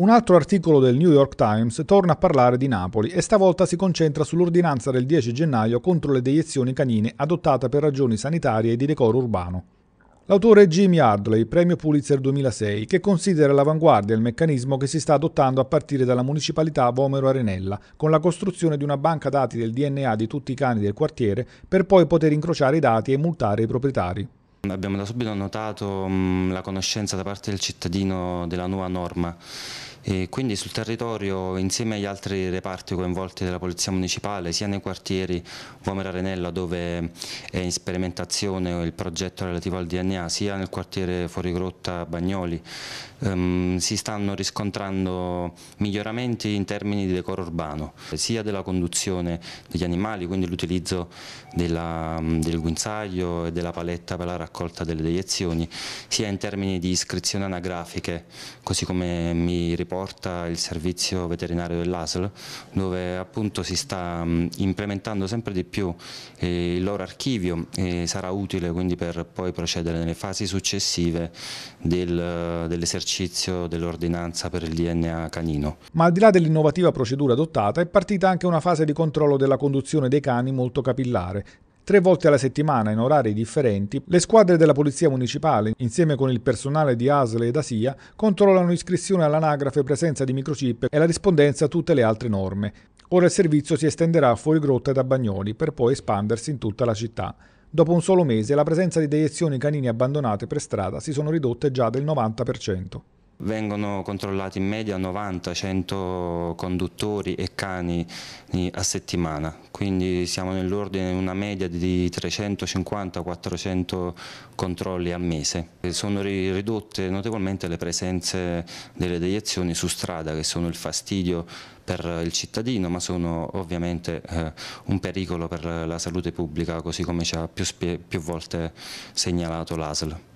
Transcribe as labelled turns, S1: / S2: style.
S1: Un altro articolo del New York Times torna a parlare di Napoli e stavolta si concentra sull'ordinanza del 10 gennaio contro le deiezioni canine adottata per ragioni sanitarie e di decoro urbano. L'autore è Jimmy Hardley, premio Pulitzer 2006, che considera all'avanguardia il meccanismo che si sta adottando a partire dalla municipalità Vomero Arenella, con la costruzione di una banca dati del DNA di tutti i cani del quartiere per poi poter incrociare i dati e multare i proprietari.
S2: Abbiamo da subito notato la conoscenza da parte del cittadino della nuova norma e quindi sul territorio insieme agli altri reparti coinvolti della Polizia Municipale sia nei quartieri Vomera Renella dove è in sperimentazione il progetto relativo al DNA sia nel quartiere Fuorigrotta Bagnoli ehm, si stanno riscontrando miglioramenti in termini di decoro urbano sia della conduzione degli animali quindi l'utilizzo del guinzaglio e della paletta per la raccolta delle deiezioni sia in termini di iscrizioni anagrafiche così come mi riporto porta il servizio veterinario dell'ASL dove appunto si sta mm, implementando sempre di più eh, il loro archivio e sarà utile quindi per poi procedere nelle fasi successive del, eh, dell'esercizio dell'ordinanza per il DNA canino.
S1: Ma al di là dell'innovativa procedura adottata è partita anche una fase di controllo della conduzione dei cani molto capillare Tre volte alla settimana, in orari differenti, le squadre della Polizia Municipale, insieme con il personale di ASL ed ASIA, controllano l'iscrizione all'anagrafe, presenza di microchip e la rispondenza a tutte le altre norme. Ora il servizio si estenderà fuori grotta da Bagnoli per poi espandersi in tutta la città. Dopo un solo mese la presenza di deiezioni canine abbandonate per strada si sono ridotte già del 90%.
S2: Vengono controllati in media 90-100 conduttori e cani eh, a settimana, quindi siamo nell'ordine di una media di 350-400 controlli al mese. Sono ridotte notevolmente le presenze delle deiezioni su strada che sono il fastidio per il cittadino ma sono ovviamente eh, un pericolo per la salute pubblica così come ci ha più volte segnalato l'ASL.